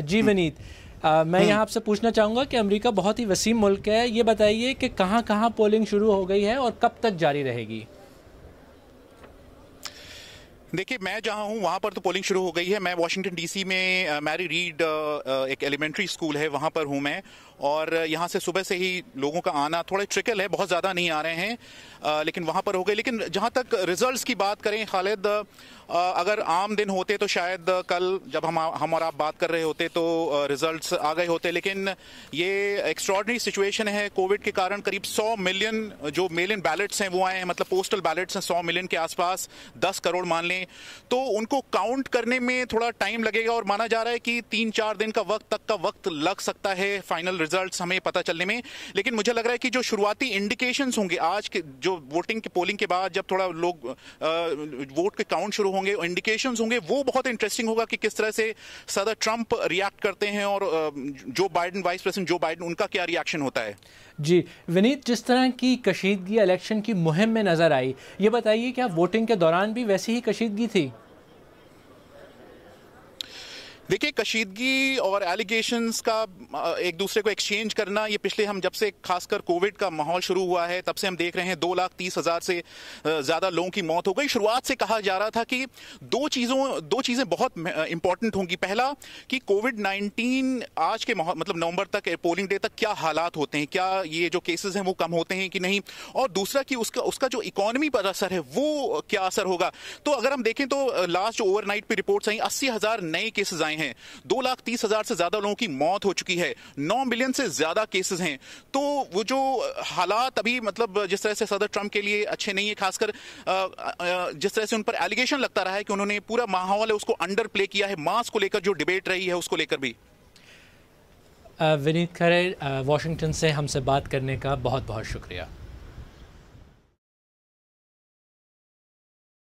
जी जीवनीत हम्म। मैं हम्म। यहाँ आपसे पूछना चाहूँगा कि अमेरिका बहुत ही वसीम मुल्क है ये बताइए कि कहाँ कहाँ पोलिंग शुरू हो गई है और कब तक जारी रहेगी देखिए मैं जहां हूं वहां पर तो पोलिंग शुरू हो गई है मैं वाशिंगटन डीसी में मैरी रीड एक एलिमेंट्री स्कूल है वहां पर हूं मैं और यहां से सुबह से ही लोगों का आना थोड़ा ट्रिकल है बहुत ज़्यादा नहीं आ रहे हैं लेकिन वहां पर हो गए लेकिन जहां तक रिजल्ट्स की बात करें खालिद अगर आम दिन होते तो शायद कल जब हम हम और आप बात कर रहे होते तो रिजल्ट्स आ गए होते लेकिन ये एक्स्ट्रॉडनरी सिचुएशन है कोविड के कारण करीब 100 मिलियन जो मेल इन बैलेट्स हैं वो आए हैं मतलब पोस्टल बैलेट्स हैं 100 मिलियन के आसपास 10 करोड़ मान लें हैं तो उनको काउंट करने में थोड़ा टाइम लगेगा और माना जा रहा है कि तीन चार दिन का वक्त तक का वक्त लग सकता है फाइनल रिजल्ट हमें पता चलने में लेकिन मुझे लग रहा है कि जो शुरुआती इंडिकेशन होंगे आज के जो वोटिंग के पोलिंग के बाद जब थोड़ा लोग वोट के काउंट शुरू होंगे इंडिकेशन होंगे वो बहुत इंटरेस्टिंग होगा कि किस तरह से सदर ट्रंप रिएक्ट करते हैं और Joe Biden vice president Joe Biden उनका क्या रिएक्शन होता है जी विनीत जिस तरह की कशीदगी इलेक्शन की मुहिम में नज़र आई ये बताइए क्या वोटिंग के दौरान भी वैसी ही कशीदगी थी देखिए कशीदगी और एलिगेशंस का एक दूसरे को एक्सचेंज करना ये पिछले हम जब से खासकर कोविड का माहौल शुरू हुआ है तब से हम देख रहे हैं दो लाख तीस हज़ार से ज़्यादा लोगों की मौत हो गई शुरुआत से कहा जा रहा था कि दो चीज़ों दो चीज़ें बहुत इंपॉर्टेंट होंगी पहला कि कोविड नाइन्टीन आज के मतलब नवंबर तक पोलिंग डे तक क्या हालात होते हैं क्या ये जो केसेज हैं वो कम होते हैं कि नहीं और दूसरा कि उसका उसका जो इकोनॉमी पर असर है वो क्या असर होगा तो अगर हम देखें तो लास्ट जो ओवरनाइट पे रिपोर्ट्स आई अस्सी हज़ार नए केसेज आए आए हैं दो लाख तीस हजार से ज्यादा लोगों की मौत हो चुकी है नौ मिलियन से ज्यादा केसेस हैं तो वो जो हालात अभी मतलब जिस तरह से सदर ट्रंप के लिए अच्छे नहीं है खासकर जिस तरह से उन पर एलिगेशन लगता रहा है कि उन्होंने पूरा माहौल है उसको अंडर प्ले किया है मास्क को लेकर जो डिबेट रही है उसको लेकर भी विनीत खरे वॉशिंगटन से हमसे बात करने का बहुत बहुत शुक्रिया